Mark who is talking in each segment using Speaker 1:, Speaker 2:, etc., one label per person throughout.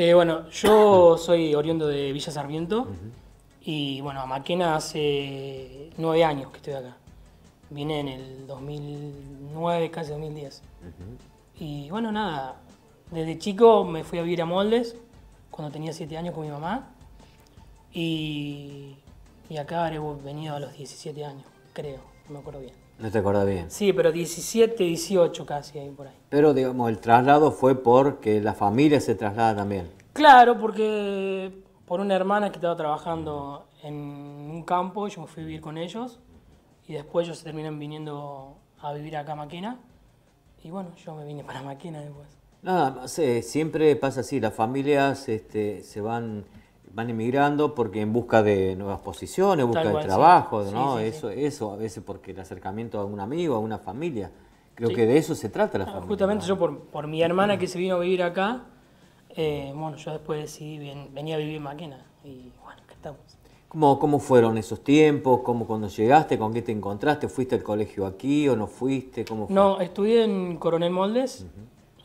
Speaker 1: Eh, bueno, yo soy oriundo de Villa Sarmiento y bueno, a Maquena hace nueve años que estoy acá. Vine en el 2009, casi 2010. Y bueno, nada, desde chico me fui a vivir a Moldes cuando tenía siete años con mi mamá y, y acá habré venido a los 17 años, creo, no me acuerdo bien.
Speaker 2: No te acuerdas bien.
Speaker 1: Sí, pero 17, 18 casi ahí por ahí.
Speaker 2: Pero digamos, el traslado fue porque la familia se traslada también.
Speaker 1: Claro, porque por una hermana que estaba trabajando en un campo, yo me fui a vivir con ellos y después ellos se terminan viniendo a vivir acá a Maquena y bueno, yo me vine para Maquina después.
Speaker 2: Nada, siempre pasa así, las familias este, se van van emigrando porque en busca de nuevas posiciones, busca de trabajo, ¿no? eso, eso a veces porque el acercamiento a un amigo, a una familia. Creo que de eso se trata la ah, familia.
Speaker 1: Justamente yo por, por, mi hermana que se vino a vivir acá, eh, bueno, yo después decidí, bien venía a vivir en Maquena y bueno, acá estamos.
Speaker 2: ¿Cómo, ¿Cómo fueron esos tiempos? ¿Cómo cuando llegaste? ¿Con qué te encontraste? ¿Fuiste al colegio aquí o no fuiste? ¿Cómo No,
Speaker 1: estudié en Coronel Moldes,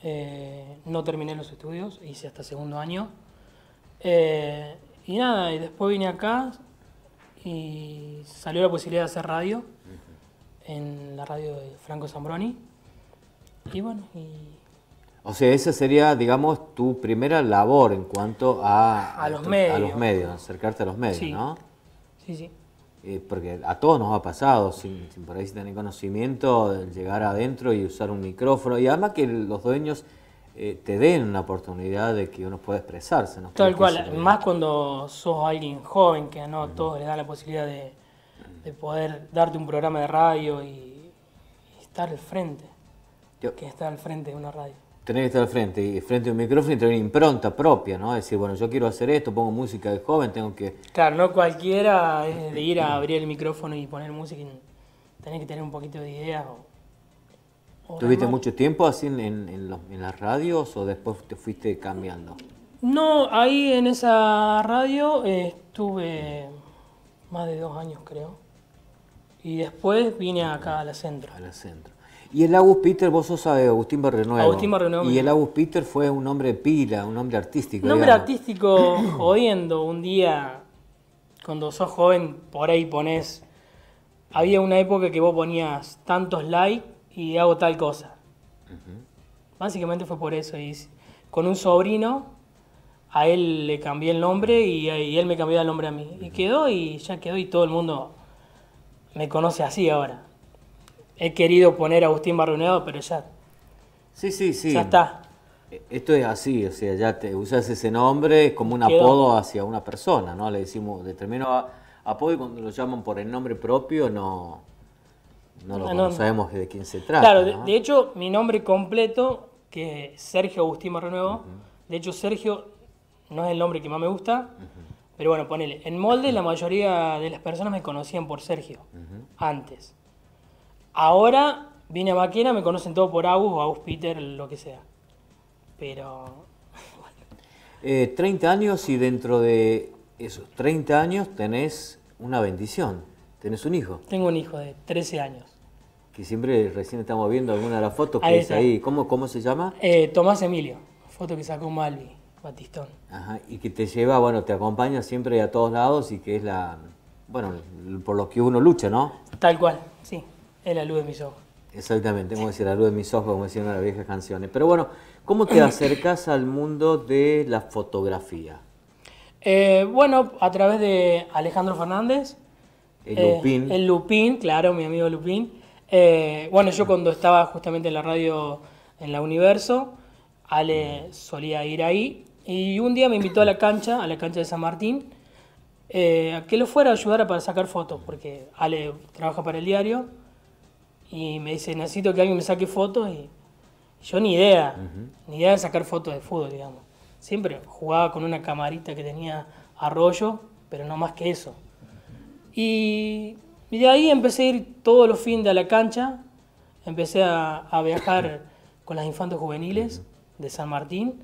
Speaker 1: eh, no terminé los estudios, hice hasta segundo año. Eh, y nada, y después vine acá y salió la posibilidad de hacer radio en la radio de Franco Zambroni. Y bueno, y...
Speaker 2: O sea, esa sería, digamos, tu primera labor en cuanto a... A, los medios. A los medios, acercarte a los medios, ¿no? Sí, sí. Eh, porque a todos nos ha pasado, sin, por ahí tener conocimiento, llegar adentro y usar un micrófono. Y además que los dueños eh, te den una oportunidad de que uno pueda expresarse. ¿no? Tal cual, más
Speaker 1: cuando sos alguien joven, que no todos le dan la posibilidad de, poder darte un programa de radio y, estar al frente. Yo. Que estar al frente de una radio.
Speaker 2: Tener que estar al frente, y frente a un micrófono y tener impronta propia, ¿no? decir, bueno, yo quiero hacer esto, pongo música de joven, tengo que...
Speaker 1: Claro, no cualquiera es de ir a abrir el micrófono y poner música, y tenés que tener un poquito de ideas ¿Tuviste mucho
Speaker 2: tiempo así en, las radios o después te fuiste cambiando?
Speaker 1: No, ahí en esa radio eh, estuve más de dos años creo. Y después vine acá a la centro. A centro.
Speaker 2: Y el Agus Peter, vos sos eh, Agustín Barrenuevo. Agustín Barrenuevo. Y el Agus Peter fue un hombre pila, un hombre artístico. Un hombre
Speaker 1: artístico jodiendo. Un día, cuando sos joven, por ahí ponés... Había una época que vos ponías tantos likes y hago tal cosa. Básicamente fue por eso. Y con un sobrino, a él le cambié el nombre y, él me cambió el nombre a mí. Y quedó y ya quedó y todo el mundo me conoce así ahora. He querido poner Agustín Barruneado, pero ya.
Speaker 2: Sí, sí, sí. Ya está. E, esto es así, o sea, ya te usas ese nombre como un apodo hacia una persona, ¿no? Le decimos determinado apodo y cuando lo llaman por el nombre propio no no, lo, sabemos ah, de quién se trata. Claro, de,
Speaker 1: hecho, mi nombre completo, que es Sergio Agustín Marrenuevo, de hecho Sergio no es el nombre que más me gusta, pero bueno, ponele, en molde la mayoría de las personas me conocían por Sergio, antes. Ahora vine a Maquena, me conocen todo por Agus o Peter, lo que sea. Pero...
Speaker 2: 30 eh, años y dentro de esos 30 años tenés una bendición ¿Tenés un hijo?
Speaker 1: Tengo un hijo de 13 años.
Speaker 2: Que siempre recién estamos viendo alguna de las fotos que es ahí. ¿Cómo, cómo se llama?
Speaker 1: Eh, Tomás Emilio, foto que sacó Malvi, Batistón.
Speaker 2: Ajá, y que te lleva, bueno, te acompaña siempre a todos lados y que es la, bueno, por lo que uno lucha, ¿no?
Speaker 1: Tal cual, sí, es la luz de mis ojos.
Speaker 2: Exactamente, como decir la luz de mis ojos, como decían las viejas canciones. Pero bueno, ¿cómo te acercas al mundo de la fotografía?
Speaker 1: Eh, bueno, a través de Alejandro Fernández,
Speaker 2: el eh, Lupín. El
Speaker 1: Lupín, claro, mi amigo Lupín. Eh, bueno, yo cuando estaba justamente en la radio en la Universo, Ale solía ir ahí. Y un día me invitó a la cancha, a la cancha de San Martín, eh, a que lo fuera a ayudar para sacar fotos, porque Ale trabaja para el diario. Y me dice, necesito que alguien me saque fotos. Y yo ni idea, ni idea de sacar fotos de fútbol, digamos. Siempre jugaba con una camarita que tenía arroyo, pero no más que eso. Y, de ahí empecé a ir todos los fines a la cancha, empecé a, viajar con las infantes juveniles de San Martín,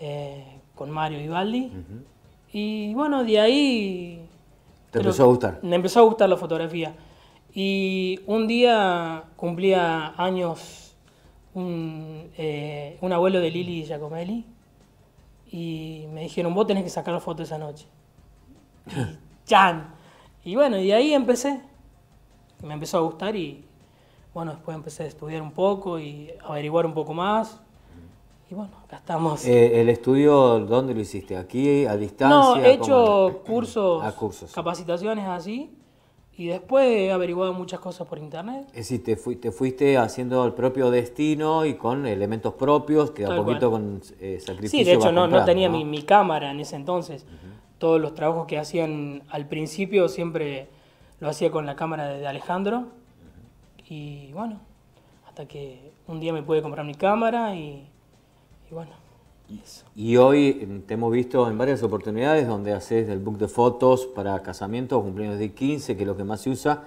Speaker 1: eh, con Mario y Valdi. Y bueno, de ahí...
Speaker 2: ¿Te empezó a gustar?
Speaker 1: Me empezó a gustar la fotografía. Y un día cumplía años eh, un, abuelo de Lili Giacomelli y me dijeron, vos tenés que sacar la foto esa noche. ¡Chan! Y bueno, y de ahí empecé. Me empezó a gustar y bueno, después empecé a estudiar un poco y averiguar un poco más. Y bueno, acá estamos. Eh,
Speaker 2: ¿El estudio dónde lo hiciste? ¿Aquí? ¿A distancia? No, he hecho
Speaker 1: cursos, ah, cursos, capacitaciones así. Y después he averiguado muchas cosas por internet.
Speaker 2: Es decir, te, fuiste haciendo el propio destino y con elementos propios, que a poquito con eh, sacrificio. Sí, de hecho, no, no tenía Mi,
Speaker 1: cámara en ese entonces todos los trabajos que hacían al principio siempre lo hacía con la cámara de Alejandro. Y bueno, hasta que un día me pude comprar mi cámara y, y bueno. Eso.
Speaker 2: Y hoy te hemos visto en varias oportunidades donde haces el book de fotos para casamientos, cumpleaños de 15, que es lo que más se usa.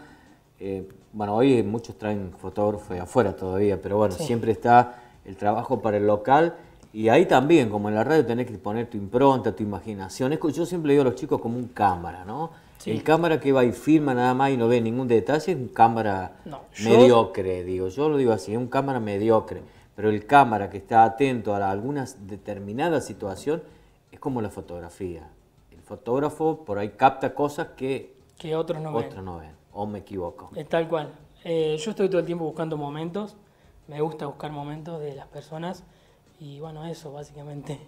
Speaker 2: Eh, bueno, hoy muchos traen fotógrafos afuera todavía, pero bueno, siempre está el trabajo para el local y ahí también, como en la radio, tenés que poner tu impronta, tu imaginación. yo siempre digo a los chicos como un cámara, ¿no? El cámara que va y firma nada más y no ve ningún detalle es un cámara mediocre, digo. Yo lo digo así, es un cámara mediocre. Pero el cámara que está atento a alguna determinada situación es como la fotografía. El fotógrafo por ahí capta cosas que,
Speaker 1: otros, no, ven.
Speaker 2: no ven. O me equivoco.
Speaker 1: Es tal cual. Eh, yo estoy todo el tiempo buscando momentos. Me gusta buscar momentos de las personas y bueno, eso básicamente.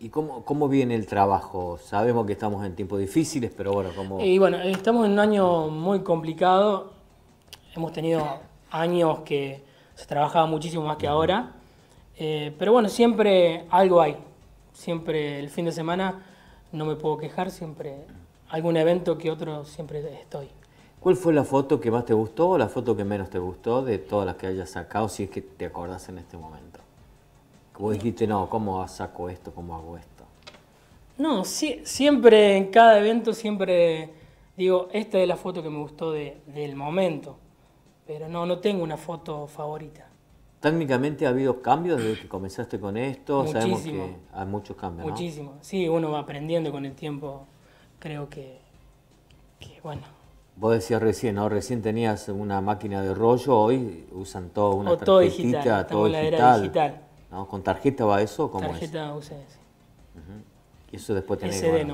Speaker 2: ¿Y cómo, viene el trabajo? Sabemos que estamos en tiempos difíciles, pero bueno, ¿cómo...? Y bueno,
Speaker 1: estamos en un año muy complicado. Hemos tenido años que se trabajaba muchísimo más que ahora. Eh, pero bueno, siempre algo hay. Siempre el fin de semana no me puedo quejar, siempre algún evento que otro siempre estoy.
Speaker 2: ¿Cuál fue la foto que más te gustó o la foto que menos te gustó de todas las que hayas sacado, si es que te acordás en este momento? Vos dijiste, no, ¿cómo saco esto? ¿Cómo hago esto?
Speaker 1: No, siempre en cada evento, siempre digo, esta es la foto que me gustó del momento. Pero no, no tengo una foto favorita.
Speaker 2: Técnicamente ha habido cambios desde que comenzaste con esto. Sabemos que hay muchos cambios. ¿no?
Speaker 1: Muchísimo. Sí, uno va aprendiendo con el tiempo. Creo que, bueno.
Speaker 2: Vos decías recién, ¿no? Recién tenías una máquina de rollo, hoy usan todo una o todo digital. Todo digital. ¿Con tarjeta va eso? ¿Cómo tarjeta es? UCD, sí. Y eso después tenés que...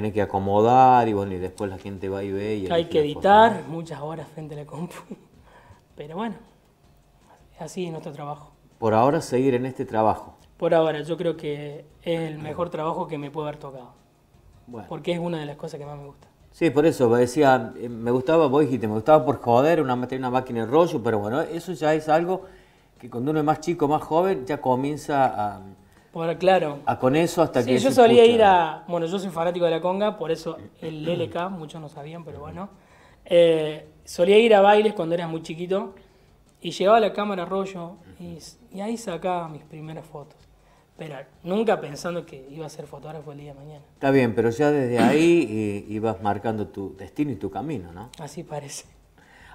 Speaker 2: no, que acomodar y, bueno, y después la gente va y ve. Y hay que editar
Speaker 1: muchas horas frente a la compu. Pero bueno, así es nuestro trabajo.
Speaker 2: Por ahora seguir en este trabajo.
Speaker 1: Por ahora, yo creo que es el mejor trabajo que me puede haber tocado. Porque es una de las cosas que más me gusta.
Speaker 2: Sí, por eso, decía, eh, me gustaba, vos dijiste, me gustaba por joder una, una máquina de rollo, pero bueno, eso ya es algo que cuando uno es más chico, más joven, ya comienza a...
Speaker 1: claro. A con eso hasta que... Yo solía ir a... Bueno, yo soy fanático de la conga, por eso el mm. LK, muchos no sabían, pero bueno. Eh, solía ir a bailes cuando era muy chiquito y llegaba la cámara rollo y, y, ahí sacaba mis primeras fotos. Pero nunca pensando que iba a ser fotógrafo el día de mañana.
Speaker 2: Está bien, pero ya desde ahí eh, ibas marcando tu destino y tu camino, ¿no?
Speaker 1: Así parece.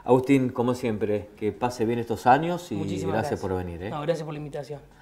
Speaker 2: Agustín, como siempre, que pase bien estos años y gracias, por venir. ¿eh? No, gracias
Speaker 1: por la invitación.